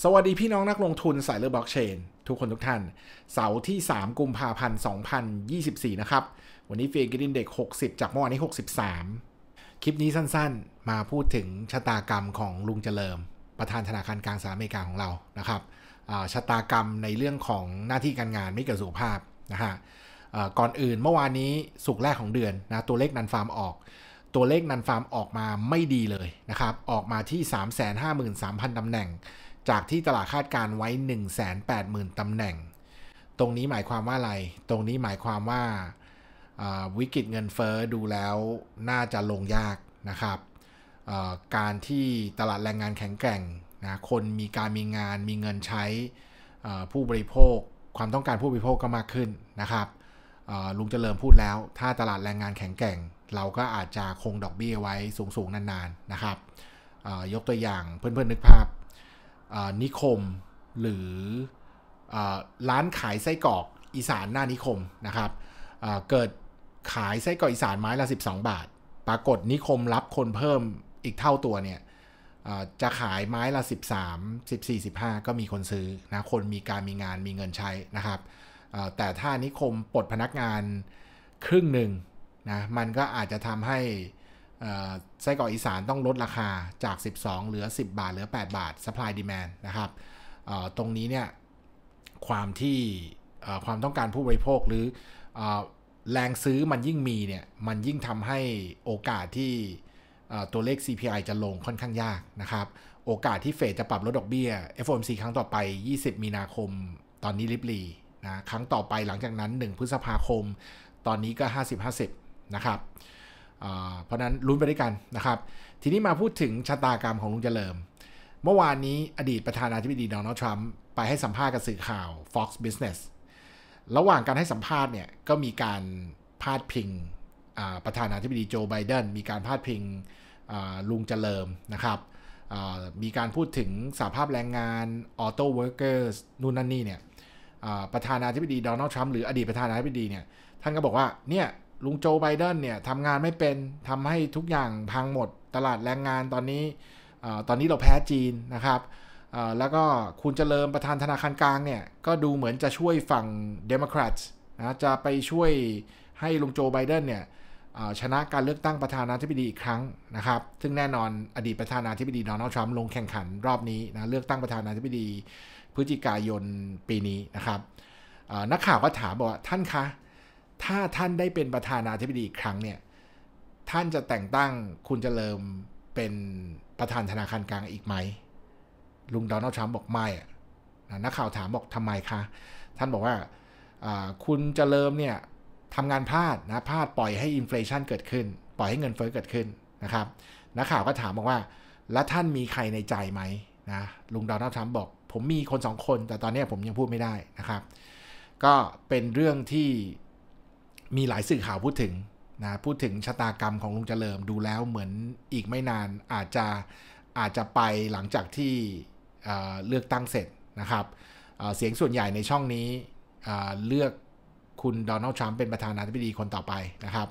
สวัสดี พี่น้องนักลงทุนสายเลือบล็อกเชนทุกคนทุกท่านเสาร์ที่ 3กุมภาพันธ์ 2024 นะครับ วันนี้เฟียกิินเด็ก 60 จากเมื่อวานนี้ 63 คลิปนี้สั้นๆ มาพูดถึง ชะตากรรมของลุงเจริญประธานธนาคารกลางสหรัฐอเมริกาของเรานะครับชะตากรรมในเรื่องของหน้าที่การงานไม่เกิดสุขภาพนะฮะก่อนอื่นเมื่อวานนี้สุกแรกของเดือนนะตัวเลขนันฟาร์มออก ตัวเลขนันฟาร์มออกมาไม่ดีเลยนะครับออกมาที่ 353,000ตำแหน่งจากที่ตลาดคาดการไว้ 180,000ตำแหน่ง ตรงนี้หมายความว่าอะไร ตรงนี้หมายความว่าวิกฤตเงินเฟอ้อดูแล้วน่าจะลงยากนะครับ การที่ตลาดแรงงานแข็งแกร่งนะ คนมีการมีงานมีเงินใช้ผู้บริโภค ความต้องการผู้บริโภคก็มากขึ้นนะครับลุงเจริญพูดแล้ว ถ้าตลาดแรงงานแข็งแกร่ง เราก็อาจจะคงดอกเบี้ยไว้สูงๆนานๆนะครับ ยกตัวอย่างเพื่อนๆนึกภาพนิคมหรือร้านขายไส้กรอกอีสานหน้านิคมนะครับ เกิดขายไส้กรอกอีสานไม้ละ 12 บาท ปรากฏนิคมรับคนเพิ่มอีกเท่าตัวเนี่ยจะขายไม้ละ 13 14 15 ก็มีคนซื้อนะคนมีการมีงานมีเงินใช้นะครับ แต่ถ้านิคมปลดพนักงานครึ่งหนึ่งนะมันก็อาจจะทำให้ไส้กรอกอีสานต้องลดราคาจาก 12เหลือ 10 บาทเหลือ 8 บาท supply demand นะครับตรงนี้เนี่ย ความที่ความต้องการผู้บริโภคหรือแรงซื้อมันยิ่งมีเนี่ย มันยิ่งทำให้โอกาสที่ตัวเลข CPI จะลงค่อนข้างยากนะครับโอกาสที่เฟดจะปรับลดดอกเบี้ย FOMC ครั้งต่อไป 20 มีนาคมตอนนี้ริบลีนะครั้งต่อไปหลังจากนั้น 1 พฤษภาคมตอนนี้ก็ 50-50 นะครับเพราะนั้นลุ้นไปด้วยกันนะครับ ทีนี้มาพูดถึงชะตากรรมของลุงเจริม เมื่อวานนี้อดีตประธานาธิบดีโดนัลด์ทรัมป์ไปให้สัมภาษณ์กับสื่อข่าว Fox Business ระหว่างการให้สัมภาษณ์เนี่ย ก็มีการพาดพิงประธานาธิบดีโจไบเดนมีการพาดพิงลุงเจริมนะครับมีการพูดถึงสาภาพแรงงาน ออโต้เวิร์กเกอร์นู่นนั่นนี่เนี่ยประธานาธิบดีโดนัลด์ทรัมป์หรืออดีตประธานาธิบดีเนี่ยท่านก็บอกว่าเนี่ยลุงโจไบเดนเนี่ยทำงานไม่เป็นทำให้ทุกอย่างพังหมดตลาดแรงงานตอนนี้ตอนนี้เราแพ้จีนนะครับแล้วก็คุณเจริญประธานธนาคารกลางเนี่ยก็ดูเหมือนจะช่วยฝั่งเดโมแครตนะจะไปช่วยให้ลุงโจไบเดนเนี่ยชนะการเลือกตั้งประธานาธิบดีอีกครั้งนะครับ ซึ่งแน่นอนอดีตประธานาธิบดีโดนัลด์ทรัมป์ลงแข่งขันรอบนี้นะเลือกตั้งประธานาธิบดีพฤศจิกายนปีนี้นะครับนักข่าวก็ถามบอกว่าท่านคะถ้าท่านได้เป็นประธานาธิบดีอีกครั้งเนี่ย ท่านจะแต่งตั้งคุณจเจริมเป็นประธานธนาคารกลางอีกไหม ลุงดอนัลด์ทรัมป์บอกไม่ นักข่าวถามบอกทำไมคะ ท่านบอกว่าคุณจเจริมเนี่ยทำงานพลาดนะ พลาด ปล่อยให้อินฟลชันเกิดขึ้น ปล่อยให้เงินเฟ้อเกิดขึ้นนะครับ นักข่าวก็ถามบอกว่าแล้วท่านมีใครในใจไหมนะ ลุงดอนัลด์ทรัมป์บอก ผมมีคนสองคน แต่ตอนนี้ผมยังพูดไม่ได้นะครับ ก็เป็นเรื่องที่มีหลายสื่อข่าวพูดถึง นะ พูดถึงชะตากรรมของลุงเจริญดูแล้วเหมือนอีกไม่นานอาจจะอาจจะไปหลังจากที่เลือกตั้งเสร็จนะครับ เสียงส่วนใหญ่ในช่องนี้เลือกคุณโดนัลด์ทรัมป์เป็นประธานาธิบดีคนต่อไปนะครับ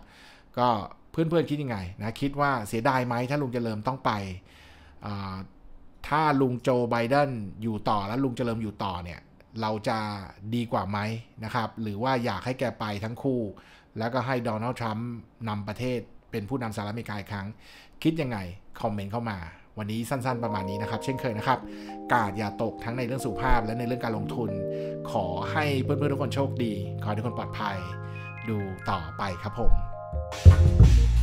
ก็เพื่อนๆคิดยังไงนะ คิดว่าเสียดายไหมถ้าลุงเจริญต้องไป ถ้าลุงโจไบเดนอยู่ต่อและลุงเจริญอยู่ต่อเนี่ยเราจะดีกว่าไหมนะครับ หรือว่าอยากให้แกไปทั้งคู่ แล้วก็ให้โดนัลด์ทรัมป์นำประเทศเป็นผู้นำสหรัฐอเมริกาอีกครั้ง คิดยังไง คอมเมนต์เข้ามา วันนี้สั้นๆประมาณนี้นะครับ เช่นเคยนะครับ กาดอย่าตกทั้งในเรื่องสุขภาพและในเรื่องการลงทุน ขอให้เพื่อนๆทุกคนโชคดี ขอให้ทุกคนปลอดภัยดูต่อไปครับผม